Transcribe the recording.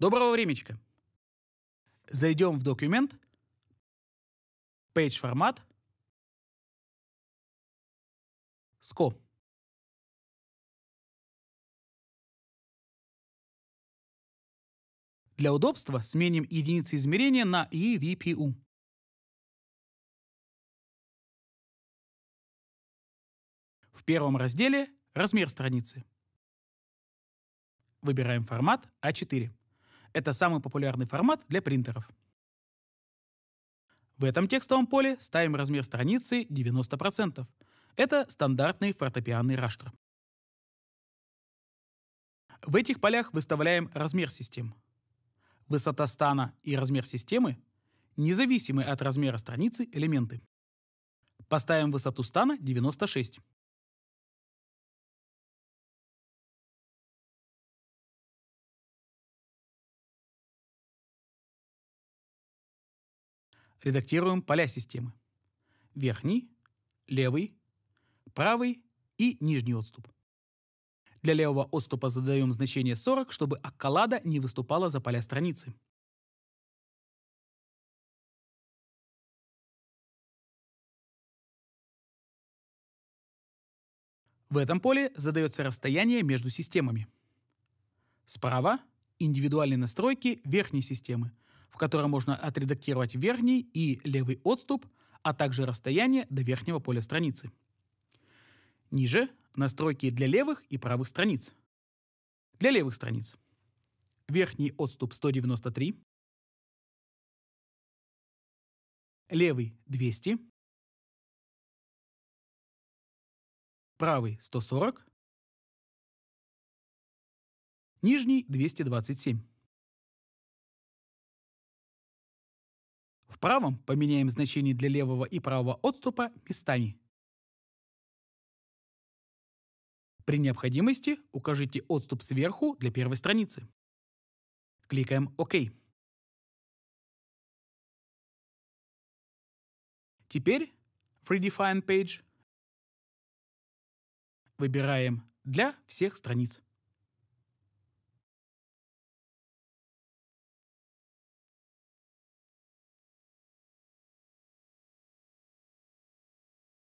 Доброго времечка! Зайдем в документ, page формат, SCO. Для удобства сменим единицы измерения на EVPU. В первом разделе «Размер страницы». Выбираем формат А4. Это самый популярный формат для принтеров. В этом текстовом поле ставим размер страницы 90%. Это стандартный фортепианный раштр. В этих полях выставляем размер систем. Высота стана и размер системы независимы от размера страницы элементы. Поставим высоту стана 96. Редактируем поля системы. Верхний, левый, правый и нижний отступ. Для левого отступа задаем значение 40, чтобы акколада не выступала за поля страницы. В этом поле задается расстояние между системами. Справа – индивидуальные настройки верхней системы, в котором можно отредактировать верхний и левый отступ, а также расстояние до верхнего поля страницы. Ниже – настройки для левых и правых страниц. Для левых страниц. Верхний отступ 193, левый 200, правый 140, нижний 227. правом поменяем значение для левого и правого отступа местами. При необходимости укажите отступ сверху для первой страницы. Кликаем ОК. Теперь в Redefine Page выбираем для всех страниц.